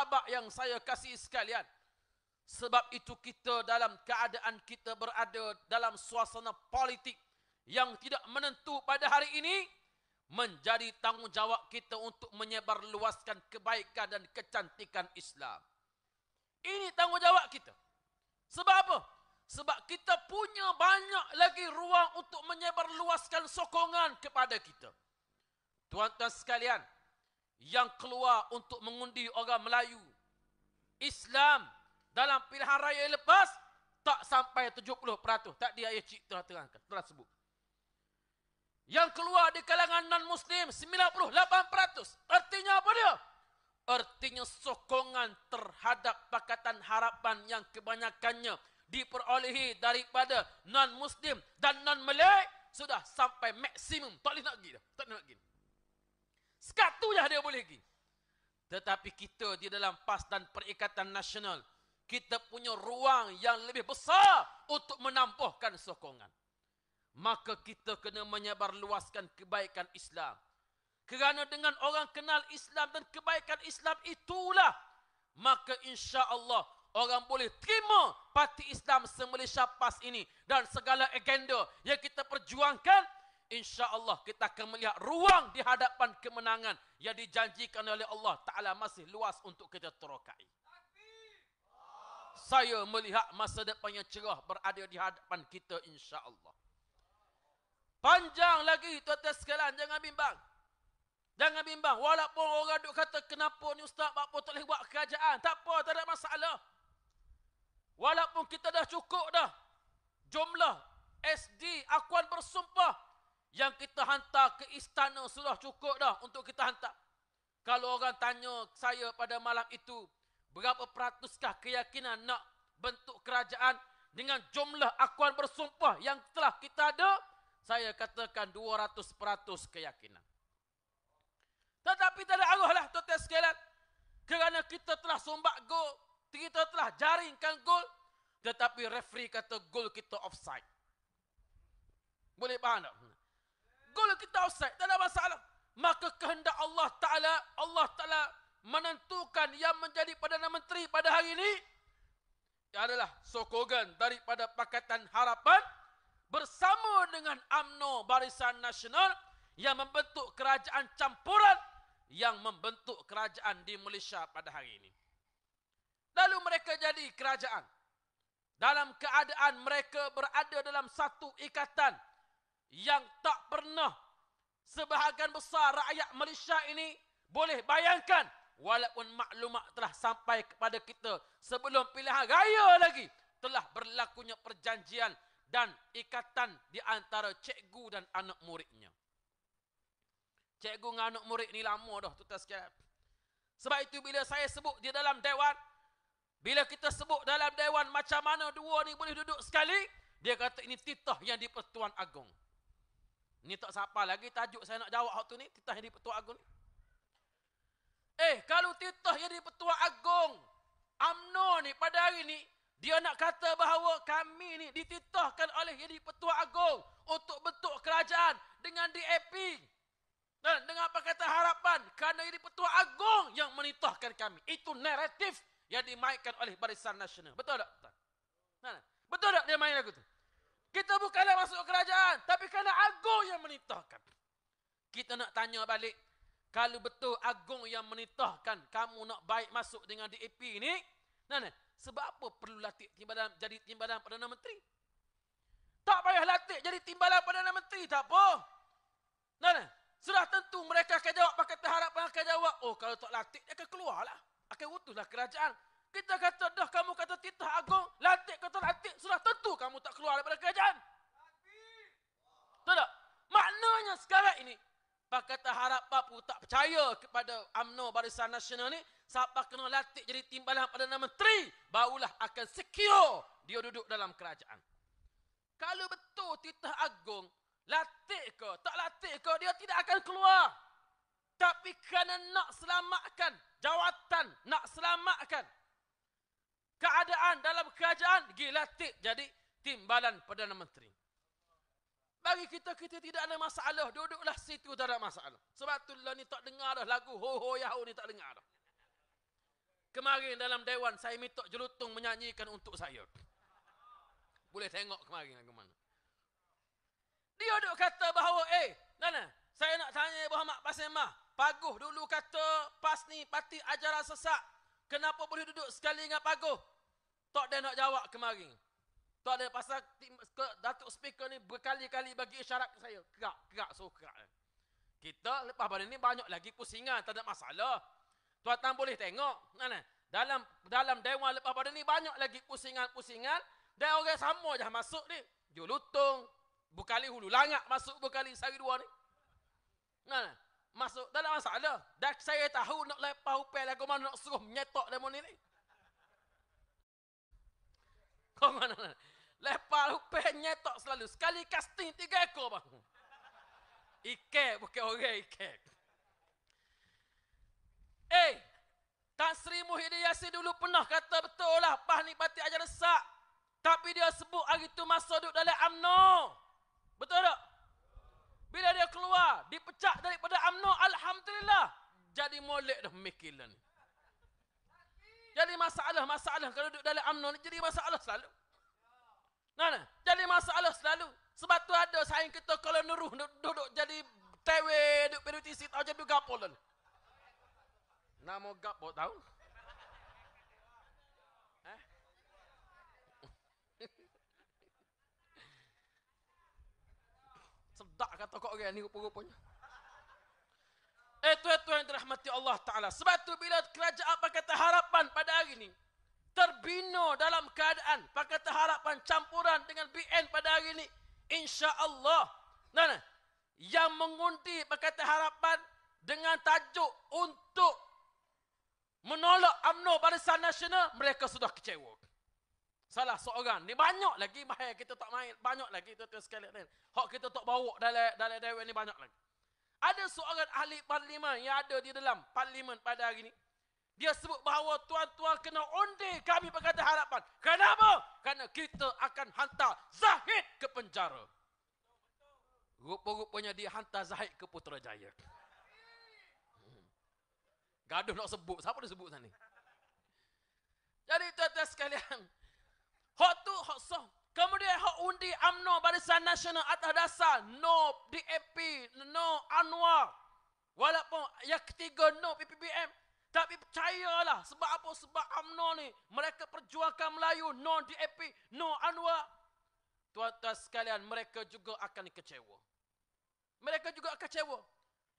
sahabat yang saya kasih sekalian. Sebab itu kita dalam keadaan kita berada dalam suasana politik yang tidak menentu pada hari ini menjadi tanggungjawab kita untuk menyebarluaskan kebaikan dan kecantikan Islam. Ini tanggungjawab kita. Sebab apa? Sebab kita punya banyak lagi ruang untuk menyebarluaskan sokongan kepada kita. Tuan-tuan sekalian, yang keluar untuk mengundi orang Melayu. Islam dalam pilihan raya yang lepas tak sampai 70%. Tak dia ayah cik telah terangkan, telah sebut. Yang keluar di kalangan non-muslim 98%. Artinya apa dia? Artinya sokongan terhadap Pakatan Harapan yang kebanyakannya diperolehi daripada non-muslim dan non-melayu sudah sampai maksimum. Tak boleh nak pergi dah. Tak boleh nak pergi dah. Sekatu je lah dia boleh pergi. Tetapi kita di dalam PAS dan Perikatan Nasional, kita punya ruang yang lebih besar untuk menampuhkan sokongan. Maka kita kena menyebarluaskan kebaikan Islam. Kerana dengan orang kenal Islam dan kebaikan Islam itulah, maka insya Allah orang boleh terima parti Islam se-Malaysia PAS ini dan segala agenda yang kita perjuangkan insya-Allah kita akan melihat ruang di hadapan kemenangan yang dijanjikan oleh Allah Taala masih luas untuk kita terokai. Saya melihat masa depan yang cerah berada di hadapan kita insya-Allah. Panjang lagi itu atas sekalian jangan bimbang. Jangan bimbang walaupun orang duk kata kenapa ni ustaz apa tak boleh buat kerajaan. Tak apa, tak ada masalah. Walaupun kita dah cukup dah jumlah SD akuan bersumpah yang kita hantar ke istana sudah cukup dah untuk kita hantar. Kalau orang tanya saya pada malam itu, berapa peratuskah keyakinan nak bentuk kerajaan dengan jumlah akuan bersumpah yang telah kita ada? Saya katakan 200% keyakinan. Tetapi tak ada arah lah tuan-tuan Kerana kita telah sumbat gol, kita telah jaringkan gol, tetapi referee kata gol kita offside. Boleh faham tak? Hmm selesai tak ada masalah maka kehendak Allah taala Allah taala menentukan yang menjadi perdana menteri pada hari ini adalah sokongan daripada pakatan harapan bersama dengan AMNO Barisan Nasional yang membentuk kerajaan campuran yang membentuk kerajaan di Malaysia pada hari ini. Lalu mereka jadi kerajaan. Dalam keadaan mereka berada dalam satu ikatan yang tak pernah sebahagian besar rakyat Malaysia ini boleh bayangkan walaupun maklumat telah sampai kepada kita sebelum pilihan raya lagi telah berlakunya perjanjian dan ikatan di antara cikgu dan anak muridnya. Cikgu dengan anak murid ni lama dah tu sekian. Sebab itu bila saya sebut di dalam dewan, bila kita sebut dalam dewan macam mana dua ni boleh duduk sekali, dia kata ini titah yang di Pertuan Agong. Ini tak siapa lagi tajuk saya nak jawab waktu ni. Titah jadi petua agung ni. Eh, kalau titah jadi petua agung. UMNO ni pada hari ni. Dia nak kata bahawa kami ni dititahkan oleh jadi petua agung. Untuk bentuk kerajaan dengan DAP. Dan dengan apa kata harapan. Kerana jadi petua agung yang menitahkan kami. Itu naratif yang dimainkan oleh barisan nasional. Betul tak? Betul tak, Betul tak dia main lagu tu? Kita bukanlah masuk kerajaan. Tapi kerana agung yang menitahkan. Kita nak tanya balik. Kalau betul agung yang menitahkan. Kamu nak baik masuk dengan DAP ini. Nana, sebab apa perlu latih timbalan, jadi timbalan Perdana Menteri? Tak payah latih jadi timbalan Perdana Menteri. Tak apa. Nana, sudah tentu mereka akan jawab. Pakai terharapan akan jawab. Oh kalau tak latih dia akan keluarlah. Akan utuhlah kerajaan. Kita kata dah kamu kata titah agung. Latih kata latih daripada kerajaan. Betul tak? Maknanya sekarang ini, Pakatan Harap Papu tak percaya kepada UMNO Barisan Nasional ni, siapa kena latih jadi timbalan pada nama Menteri, barulah akan secure dia duduk dalam kerajaan. Kalau betul titah agung, latih ke, tak latih ke, dia tidak akan keluar. Tapi kerana nak selamatkan jawatan, nak selamatkan keadaan dalam kerajaan, pergi latih jadi timbalan Perdana Menteri. Bagi kita, kita tidak ada masalah. Duduklah situ, tak ada masalah. Sebab tu lah ni tak dengar dah lagu Ho Ho Yahoo ni tak dengar dah. Kemarin dalam Dewan, saya minta jelutung menyanyikan untuk saya. Boleh tengok kemarin ke mana. Dia duduk kata bahawa, eh, mana? Saya nak tanya Ibu Hamad Pasimah. Paguh dulu kata, pas ni pati ajaran sesak. Kenapa boleh duduk sekali dengan Paguh? Tak dia nak jawab kemarin. Tak ada pasal Datuk Speaker ni berkali-kali bagi isyarat saya. Kerak, kerak, suruh kerak. Kita lepas pada ni banyak lagi pusingan, tak ada masalah. Tuan-tuan boleh tengok. Mana? Dalam dalam dewan lepas pada ni banyak lagi pusingan-pusingan. Dan orang sama je masuk ni. Julutung, berkali hulu langak masuk berkali sehari dua ni. Mana? Masuk, tak ada masalah. Dan saya tahu nak lepas upel lagu mana nak suruh menyetok demo ni Kau mana, mana. Lepas pen nyetok selalu. Sekali casting tiga ekor bang. Ike bukan orang Ike. Eh, Tan Sri Muhyiddin Yassin dulu pernah kata betul lah. Pah ni pati ajar resak. Tapi dia sebut hari tu masa duduk dalam UMNO. Betul tak? Bila dia keluar, dipecat daripada UMNO, Alhamdulillah. Jadi molek dah mikilan. Jadi masalah-masalah kalau duduk dalam UMNO ni jadi masalah selalu. Nana, jadi masalah selalu. Sebab tu ada saing kita kalau nuruh duduk, duduk jadi TW, duduk periti sit aja duduk gapo lah. Nama gapo tahu? Eh? Sedak kata kau gaya ni rupa-rupanya. Itu-itu eh, yang dirahmati Allah Ta'ala. Sebab tu bila kerajaan apa kata harapan pada hari ini terbina dalam keadaan pakatan harapan campuran dengan BN pada hari ini insya-Allah nana yang mengundi pakatan harapan dengan tajuk untuk menolak AMNO Barisan Nasional mereka sudah kecewa salah seorang ni banyak lagi bahaya kita tak main banyak lagi tu sekali ni hak kita tak bawa dalam dalam dewan ni banyak lagi ada seorang ahli parlimen yang ada di dalam parlimen pada hari ini dia sebut bahawa tuan-tuan kena undi kami berkata harapan. Kenapa? Karena kita akan hantar Zahid ke penjara. Rupa-rupanya dia hantar Zahid ke Putrajaya. Hmm. Gaduh nak sebut. Siapa dia sebut sana? Jadi tuan-tuan sekalian. Hak tu, hak soh. Kemudian hak undi UMNO Barisan Nasional atas dasar no DAP, no Anwar. Walaupun yang ketiga no PPPM. Tapi percayalah sebab apa? Sebab UMNO ni mereka perjuangkan Melayu. No DAP, no Anwar. Tuan-tuan sekalian mereka juga akan kecewa. Mereka juga akan kecewa.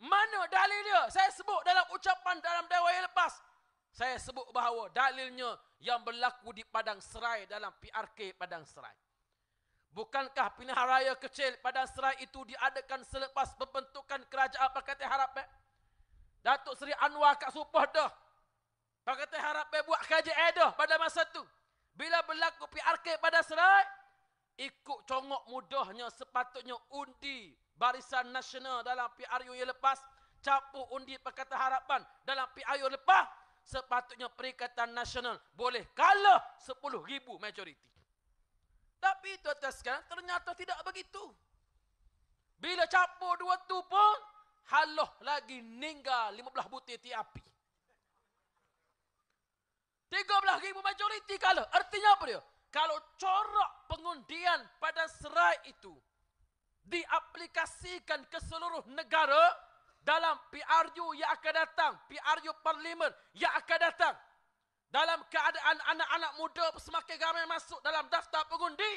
Mana dalil dia? Saya sebut dalam ucapan dalam dewan yang lepas. Saya sebut bahawa dalilnya yang berlaku di Padang Serai dalam PRK Padang Serai. Bukankah pilihan raya kecil Padang Serai itu diadakan selepas pembentukan kerajaan Pakatan Harapan? Eh? Datuk Seri Anwar kat Supah dah. Dia kata harap dia buat kajian eh dah pada masa tu. Bila berlaku PRK pada serai, ikut congok mudahnya sepatutnya undi Barisan Nasional dalam PRU yang lepas, capuk undi Pakatan Harapan dalam PRU lepas, sepatutnya Perikatan Nasional boleh kalah ribu majoriti. Tapi tuan-tuan sekarang, ternyata tidak begitu. Bila capuk dua tu pun, haloh lagi ninggal 15 butir ti api. 13 ribu majoriti kalah. Artinya apa dia? Kalau corak pengundian pada serai itu diaplikasikan ke seluruh negara dalam PRU yang akan datang, PRU Parlimen yang akan datang dalam keadaan anak-anak muda semakin ramai masuk dalam daftar pengundi,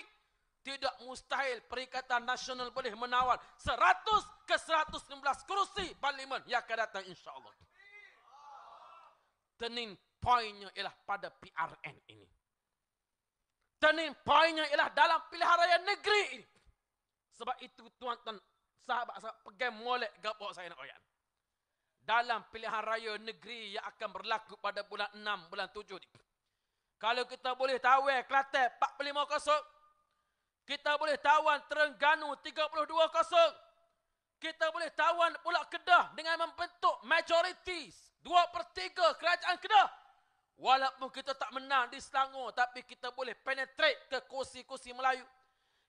tidak mustahil Perikatan Nasional boleh menawar ke 116 kerusi parlimen yang akan datang insyaAllah. Tening poinnya ialah pada PRN ini. Tening poinnya ialah dalam pilihan raya negeri ini. Sebab itu tuan-tuan sahabat-sahabat pegang molek gapok saya nak oyan. Dalam pilihan raya negeri yang akan berlaku pada bulan 6, bulan 7 ni. Kalau kita boleh tahu eh, Kelantan 45 kosong. Kita boleh tawan Terengganu 32 kosong kita boleh tawan pula Kedah dengan membentuk majoriti per tiga kerajaan Kedah. Walaupun kita tak menang di Selangor tapi kita boleh penetrate ke kursi-kursi Melayu.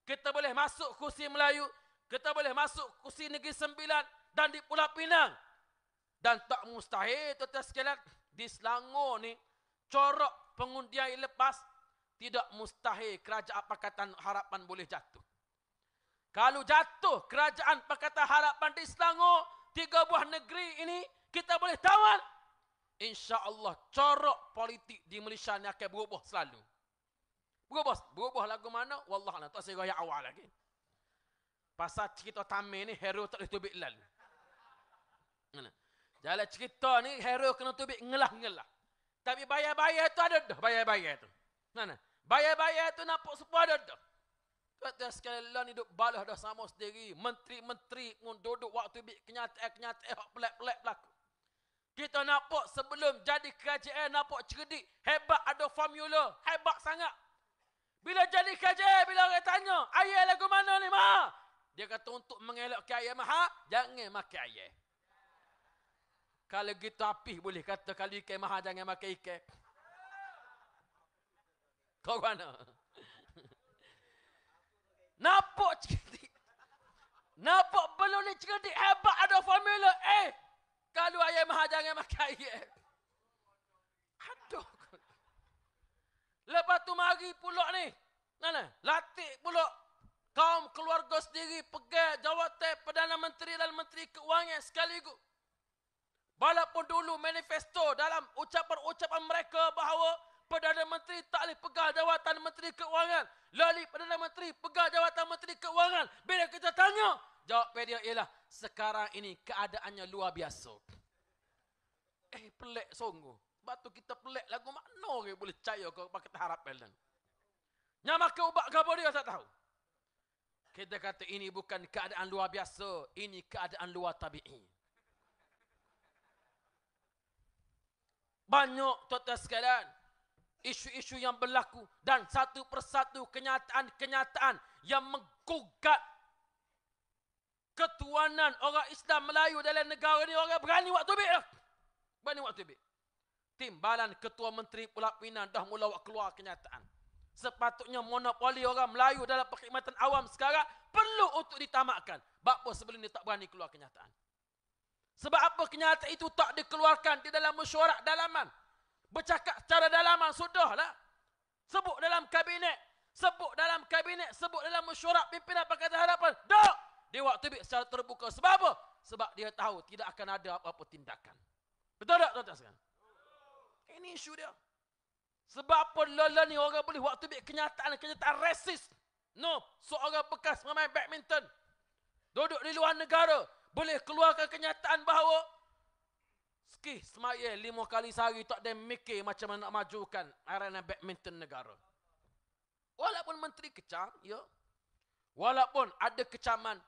Kita boleh masuk kursi Melayu, kita boleh masuk kursi Negeri Sembilan dan di Pulau Pinang. Dan tak mustahil tuan-tuan sekalian di Selangor ni corak pengundian lepas tidak mustahil kerajaan pakatan harapan boleh jatuh. Kalau jatuh kerajaan Pakatan Harapan di Selangor, tiga buah negeri ini kita boleh tawar. InsyaAllah corak politik di Malaysia ni akan berubah selalu. Berubah, berubah lagu mana? Wallah lah, tak saya raya awal lagi. Pasal cerita tamir ni, hero tak boleh tubik lalu. Jalan cerita ni, hero kena tubik ngelah-ngelah. Tapi bayar-bayar tu ada dah, bayar-bayar tu. Mana? Bayar-bayar tu nampak sepuluh ada dah. Tuan-tuan sekalian hidup balas dah sama sendiri. Menteri-menteri pun duduk waktu bik kenyataan-kenyataan yang pelak pelik berlaku. Kita nampak sebelum jadi kerajaan nampak cerdik. Hebat ada formula. Hebat sangat. Bila jadi kerajaan, bila orang tanya, ayah lagu mana ni, ma? Dia kata untuk mengelakkan ayah maha, jangan makan ayah. Kalau gitu api boleh kata kalau ikan maha, jangan makan ikan. Kau mana? Nampak cerdik. Nampak belum ni cerdik hebat ada formula. Eh, kalau ayah maha jangan makan ayah. Aduh. Lepas tu mari pula ni. nana Latih pula. Kaum keluarga sendiri pegang jawatan Perdana Menteri dan Menteri Keuangan sekaligus. Walaupun dulu manifesto dalam ucapan-ucapan mereka bahawa Perdana Menteri tak boleh pegang jawatan Menteri Keuangan. Lali Perdana Menteri pegang jawatan Menteri Keuangan. Bila kita tanya, jawab dia ialah sekarang ini keadaannya luar biasa. Eh pelik sungguh. Sebab tu kita pelik lagu mana orang boleh percaya kalau pakai terharap pelan. Yang makan ubat kabar dia tak tahu. Kita kata ini bukan keadaan luar biasa. Ini keadaan luar tabi'i. Banyak tuan-tuan sekalian isu-isu yang berlaku dan satu persatu kenyataan-kenyataan yang menggugat ketuanan orang Islam Melayu dalam negara ini orang berani waktu bit dah. Berani waktu bit. Timbalan Ketua Menteri Pulau Pinang dah mula buat keluar kenyataan. Sepatutnya monopoli orang Melayu dalam perkhidmatan awam sekarang perlu untuk ditamakkan. Bapa sebelum ni tak berani keluar kenyataan. Sebab apa kenyataan itu tak dikeluarkan di dalam mesyuarat dalaman. Bercakap secara dalaman, lah. Sebut dalam kabinet. Sebut dalam kabinet, sebut dalam mesyuarat pimpinan Pakatan Harapan. Dok! Dia waktu itu secara terbuka. Sebab apa? Sebab dia tahu tidak akan ada apa-apa tindakan. Betul tak tuan-tuan Ini isu dia. Sebab apa lola ni orang boleh waktu itu kenyataan, kenyataan resis. No, seorang bekas pemain badminton. Duduk di luar negara. Boleh keluarkan kenyataan bahawa Sekih semaya lima kali sehari tak ada mikir macam mana nak majukan arena badminton negara. Walaupun menteri kecam, ya. Walaupun ada kecaman.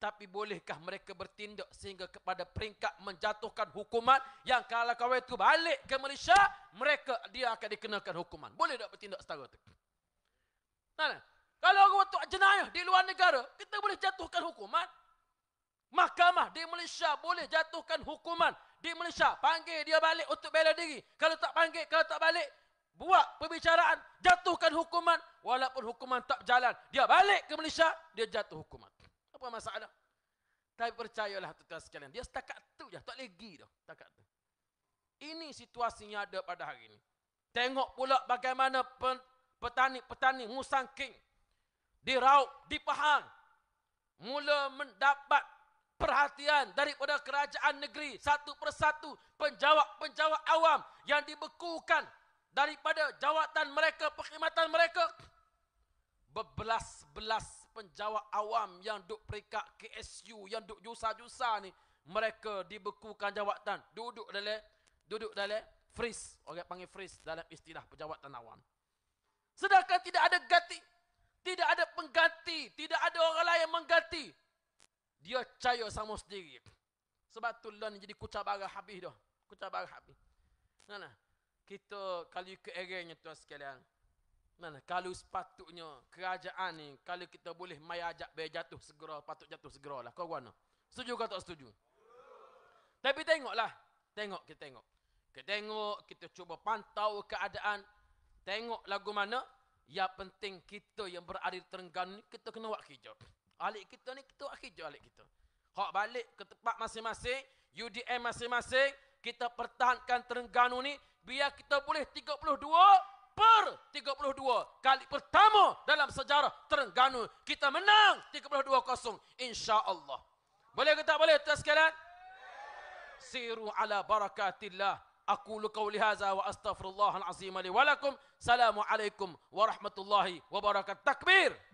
Tapi bolehkah mereka bertindak sehingga kepada peringkat menjatuhkan hukuman yang kalau kau itu balik ke Malaysia, mereka dia akan dikenakan hukuman. Boleh tak bertindak setara itu? Nah, kalau orang buat jenayah di luar negara, kita boleh jatuhkan hukuman. Mahkamah di Malaysia boleh jatuhkan hukuman di Malaysia. Panggil dia balik untuk bela diri. Kalau tak panggil, kalau tak balik, buat perbicaraan, jatuhkan hukuman. Walaupun hukuman tak berjalan, dia balik ke Malaysia, dia jatuh hukuman. Apa masalah? Tapi percayalah tuan-tuan sekalian, dia setakat tu je, tak lagi tu. Setakat tu. Ini situasinya ada pada hari ini. Tengok pula bagaimana petani-petani musangking King diraup di Pahang mula mendapat perhatian daripada kerajaan negeri satu persatu penjawat-penjawat awam yang dibekukan daripada jawatan mereka, perkhidmatan mereka. Berbelas-belas penjawat awam yang duduk perikat KSU, yang duduk jusa-jusa ni, mereka dibekukan jawatan. Duduk dalam, duduk dalam freeze. Orang panggil freeze dalam istilah pejawatan awam. Sedangkan tidak ada ganti, tidak ada pengganti, tidak ada orang lain yang mengganti dia percaya sama sendiri. Sebab tu lah jadi kucar barah habis dah. Kucar barah habis. Mana? Kita kalau ke erengnya tuan sekalian. Mana? Kalau sepatutnya kerajaan ni, kalau kita boleh mai ajak biar jatuh segera, patut jatuh segera lah. Kau mana? Setuju ke tak setuju? Tapi tengoklah. Tengok, kita tengok. Kita tengok, kita cuba pantau keadaan. Tengok lagu mana. Yang penting kita yang berada di Terengganu ni, kita kena buat hijab. Alik kita ni kita akhir je alik kita. Hak balik ke tempat masing-masing, UDM masing-masing, kita pertahankan Terengganu ni biar kita boleh 32 per 32 kali pertama dalam sejarah Terengganu kita menang 32-0 insya-Allah. Boleh ke tak boleh tuan sekalian? Siru ala barakatillah. Aku lukau lihaza wa astaghfirullahal azim li walakum. Assalamualaikum warahmatullahi wabarakatuh. Takbir.